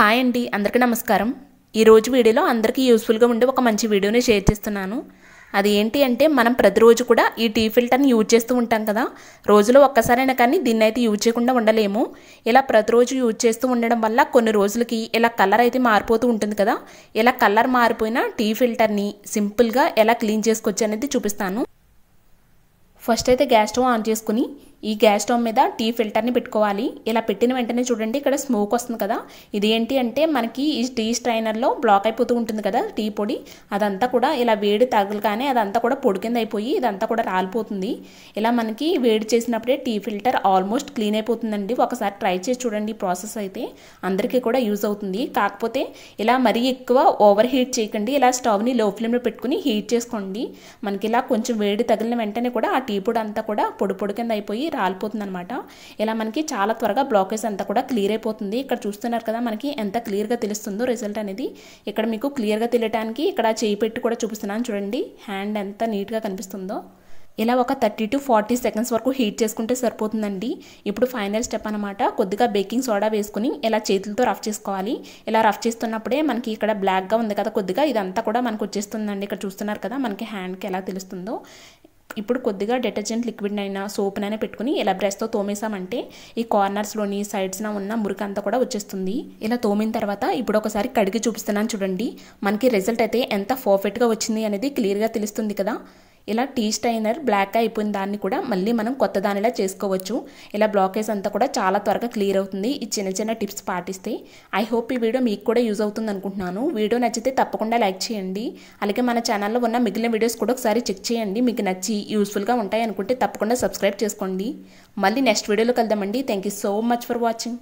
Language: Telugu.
హాయ్ అండి అందరికీ నమస్కారం ఈరోజు వీడియోలో అందరికీ యూస్ఫుల్గా ఉండే ఒక మంచి వీడియోని షేర్ చేస్తున్నాను అది ఏంటి అంటే మనం ప్రతిరోజు కూడా ఈ టీ ఫిల్టర్ని యూజ్ చేస్తూ ఉంటాం కదా రోజులో ఒక్కసారైనా కానీ దీన్ని అయితే యూజ్ చేయకుండా ఉండలేము ఇలా ప్రతిరోజు యూజ్ చేస్తూ ఉండడం వల్ల కొన్ని రోజులకి ఇలా కలర్ అయితే మారిపోతూ ఉంటుంది కదా ఇలా కలర్ మారిపోయిన టీ ఫిల్టర్ని సింపుల్గా ఎలా క్లీన్ చేసుకోవచ్చు అనేది చూపిస్తాను ఫస్ట్ అయితే గ్యాస్ స్టవ్ ఆన్ చేసుకుని ఈ గ్యాస్ స్టవ్ మీద టీ ఫిల్టర్ని పెట్టుకోవాలి ఇలా పెట్టిన వెంటనే చూడండి ఇక్కడ స్మోక్ వస్తుంది కదా ఇది ఏంటి అంటే మనకి ఈ టీ స్ట్రైనర్లో బ్లాక్ అయిపోతూ ఉంటుంది కదా టీ పొడి అదంతా కూడా ఇలా వేడి తగలగానే అదంతా కూడా పొడి కింద అయిపోయి ఇదంతా కూడా రాలిపోతుంది ఇలా మనకి వేడి చేసినప్పుడే టీ ఫిల్టర్ ఆల్మోస్ట్ క్లీన్ అయిపోతుందండి ఒకసారి ట్రై చేసి చూడండి ప్రాసెస్ అయితే అందరికీ కూడా యూజ్ అవుతుంది కాకపోతే ఇలా మరీ ఎక్కువ ఓవర్ హీట్ చేయకండి ఇలా స్టవ్ని లో ఫ్లేమ్లో పెట్టుకుని హీట్ చేసుకోండి మనకి ఇలా కొంచెం వేడి తగిలిన వెంటనే కూడా ఆ టీ పొడి అంతా కూడా పొడి పొడి కింద అయిపోయి రాలిపోతుంది అనమాట ఇలా మనకి చాలా త్వరగా బ్లాకేజ్ అంతా కూడా క్లియర్ అయిపోతుంది ఇక్కడ చూస్తున్నారు కదా మనకి ఎంత క్లియర్గా తెలుస్తుందో రిజల్ట్ అనేది ఇక్కడ మీకు క్లియర్గా తెలియటానికి ఇక్కడ చేయి పెట్టి కూడా చూపిస్తున్నాను చూడండి హ్యాండ్ ఎంత నీట్గా కనిపిస్తుందో ఇలా ఒక థర్టీ టు ఫార్టీ సెకండ్స్ వరకు హీట్ చేసుకుంటే సరిపోతుందండి ఇప్పుడు ఫైనల్ స్టెప్ అనమాట కొద్దిగా బేకింగ్ సోడా వేసుకుని ఇలా చేతులతో రఫ్ చేసుకోవాలి ఇలా రఫ్ చేస్తున్నప్పుడే మనకి ఇక్కడ బ్లాక్గా ఉంది కదా కొద్దిగా ఇదంతా కూడా మనకు వచ్చేస్తుందండి ఇక్కడ చూస్తున్నారు కదా మనకి హ్యాండ్కి ఎలా తెలుస్తుందో ఇప్పుడు కొద్దిగా డిటర్జెంట్ లిక్విడ్ అయినా సోప్నైనా పెట్టుకుని ఇలా బ్రష్తో తోమేసామంటే ఈ కార్నర్స్లోని సైడ్స్న ఉన్న మురికంతా కూడా వచ్చేస్తుంది ఇలా తోమిన తర్వాత ఇప్పుడు ఒకసారి కడిగి చూపిస్తున్నాను చూడండి మనకి రిజల్ట్ అయితే ఎంత పర్ఫెక్ట్గా వచ్చింది అనేది క్లియర్గా తెలుస్తుంది కదా ఇలా టీ స్టైనర్ బ్లాక్ అయిపోయిన దాన్ని కూడా మళ్ళీ మనం కొత్త దానిలా చేసుకోవచ్చు ఇలా బ్లాకేజ్ అంతా కూడా చాలా త్వరగా క్లియర్ అవుతుంది ఈ చిన్న చిన్న టిప్స్ పాటిస్తే ఐ హోప్ ఈ వీడియో మీకు కూడా యూజ్ అవుతుంది అనుకుంటున్నాను వీడియో నచ్చితే తప్పకుండా లైక్ చేయండి అలాగే మన ఛానల్లో ఉన్న మిగిలిన వీడియోస్ కూడా ఒకసారి చెక్ చేయండి మీకు నచ్చి యూస్ఫుల్గా ఉంటాయి అనుకుంటే తప్పకుండా సబ్స్క్రైబ్ చేసుకోండి మళ్ళీ నెక్స్ట్ వీడియోలో కలుద్దామండి thank so much for watching